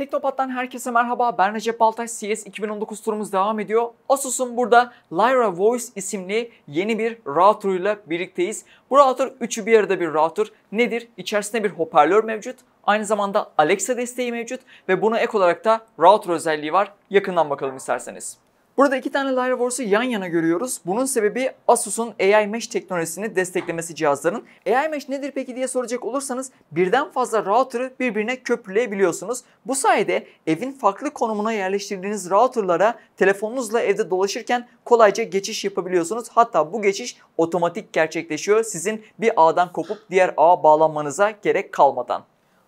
Teknopat'tan herkese merhaba. Ben Recep Baltay. CS 2019 turumuz devam ediyor. Asus'un burada Lyra Voice isimli yeni bir router ile birlikteyiz. Bu router üçü bir arada bir router. Nedir? İçerisinde bir hoparlör mevcut. Aynı zamanda Alexa desteği mevcut ve buna ek olarak da router özelliği var. Yakından bakalım isterseniz. Burada iki tane Lyra yan yana görüyoruz. Bunun sebebi Asus'un AI Mesh teknolojisini desteklemesi cihazların. AI Mesh nedir peki diye soracak olursanız birden fazla router'ı birbirine köprüleyebiliyorsunuz. Bu sayede evin farklı konumuna yerleştirdiğiniz router'lara telefonunuzla evde dolaşırken kolayca geçiş yapabiliyorsunuz. Hatta bu geçiş otomatik gerçekleşiyor sizin bir ağdan kopup diğer ağa bağlanmanıza gerek kalmadan.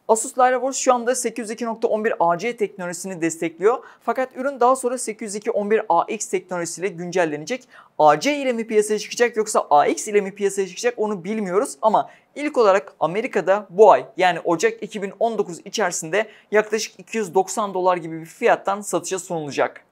Asus LiveWatch şu anda 802.11 AC teknolojisini destekliyor. Fakat ürün daha sonra 802.11 AX teknolojisiyle güncellenecek. AC ile mi piyasaya çıkacak yoksa AX ile mi piyasaya çıkacak onu bilmiyoruz ama ilk olarak Amerika'da bu ay yani Ocak 2019 içerisinde yaklaşık 290 dolar gibi bir fiyattan satışa sunulacak.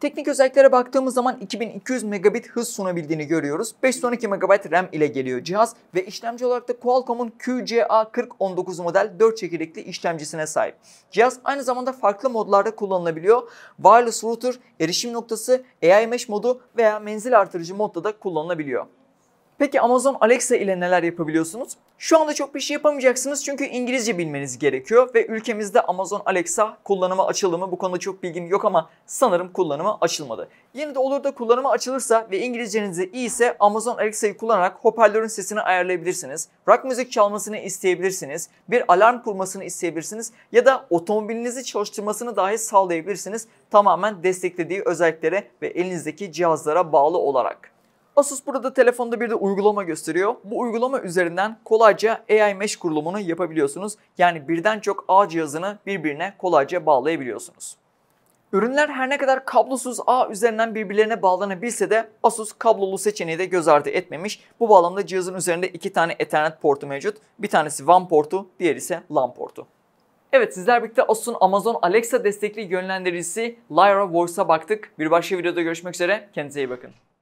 Teknik özelliklere baktığımız zaman 2200 megabit hız sunabildiğini görüyoruz. 512 MB RAM ile geliyor cihaz ve işlemci olarak da Qualcomm'un QCA4019 model 4 çekirdekli işlemcisine sahip. Cihaz aynı zamanda farklı modlarda kullanılabiliyor. Wireless router, erişim noktası, AI mesh modu veya menzil artırıcı modda da kullanılabiliyor. Peki Amazon Alexa ile neler yapabiliyorsunuz? Şu anda çok bir şey yapamayacaksınız çünkü İngilizce bilmeniz gerekiyor ve ülkemizde Amazon Alexa kullanıma açıldı mı? Bu konuda çok bilgim yok ama sanırım kullanıma açılmadı. Yeni de olur da kullanıma açılırsa ve İngilizceniz de iyiyse Amazon Alexa'yı kullanarak hoparlörün sesini ayarlayabilirsiniz. Rock müzik çalmasını isteyebilirsiniz, bir alarm kurmasını isteyebilirsiniz ya da otomobilinizi çalıştırmasını dahi sağlayabilirsiniz. Tamamen desteklediği özelliklere ve elinizdeki cihazlara bağlı olarak. Asus burada telefonda bir de uygulama gösteriyor. Bu uygulama üzerinden kolayca AI Mesh kurulumunu yapabiliyorsunuz. Yani birden çok ağ cihazını birbirine kolayca bağlayabiliyorsunuz. Ürünler her ne kadar kablosuz ağ üzerinden birbirlerine bağlanabilse de Asus kablolu seçeneği de göz ardı etmemiş. Bu bağlamda cihazın üzerinde iki tane Ethernet portu mevcut. Bir tanesi WAN portu, diğer ise LAN portu. Evet sizler birlikte Asus'un Amazon Alexa destekli yönlendiricisi Lyra Voice'a baktık. Bir başka videoda görüşmek üzere. Kendinize iyi bakın.